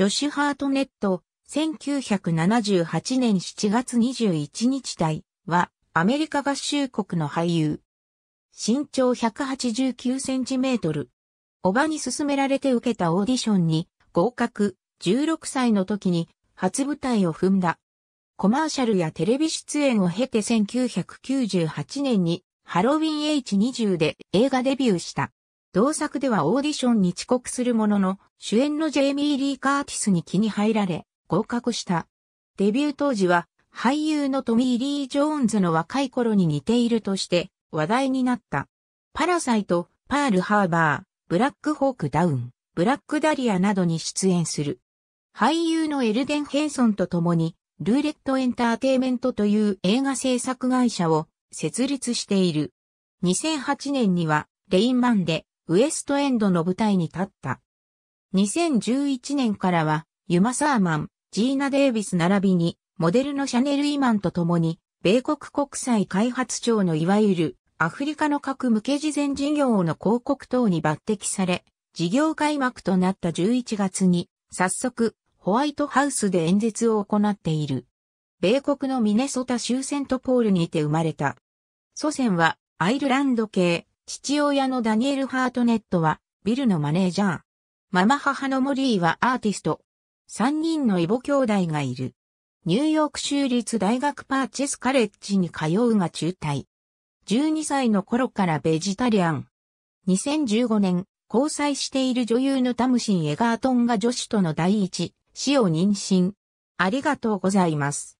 ジョシュ・ハートネット、1978年7月21日代は、アメリカ合衆国の俳優。身長189センチメートル。おばに勧められて受けたオーディションに合格、16歳の時に初舞台を踏んだ。コマーシャルやテレビ出演を経て1998年にハロウィン H20 で映画デビューした。同作ではオーディションに遅刻するものの、主演のジェイミー・リー・カーティスに気に入られ、合格した。デビュー当時は、俳優のトミー・リー・ジョーンズの若い頃に似ているとして話題になった。パラサイト、パール・ハーバー、ブラック・ホーク・ダウン、ブラック・ダリアなどに出演する。俳優のエルデン・ヘンソンと共に、ルーレットエンターテイメントという映画制作会社を設立している。2008年には、レインマンでウエストエンドの舞台に立った。2011年からは、ユマ・サーマン、ジーナ・デイビス並びに、モデルのシャネル・イマンと共に、米国国際開発庁のいわゆる、アフリカの核向け事前事業の広告等に抜擢され、事業開幕となった11月に、早速、ホワイトハウスで演説を行っている。米国のミネソタ州セントポールにて生まれた。祖先はアイルランド系父親のダニエル・ハートネットは、ビルのマネージャー。ママ母のモリーはアーティスト。三人のイボ兄弟がいる。ニューヨーク州立大学パーチェスカレッジに通うが中退。12歳の頃からベジタリアン。2015年、交際している女優のタムシン・エガートンが女子との第一、死を妊娠。ありがとうございます。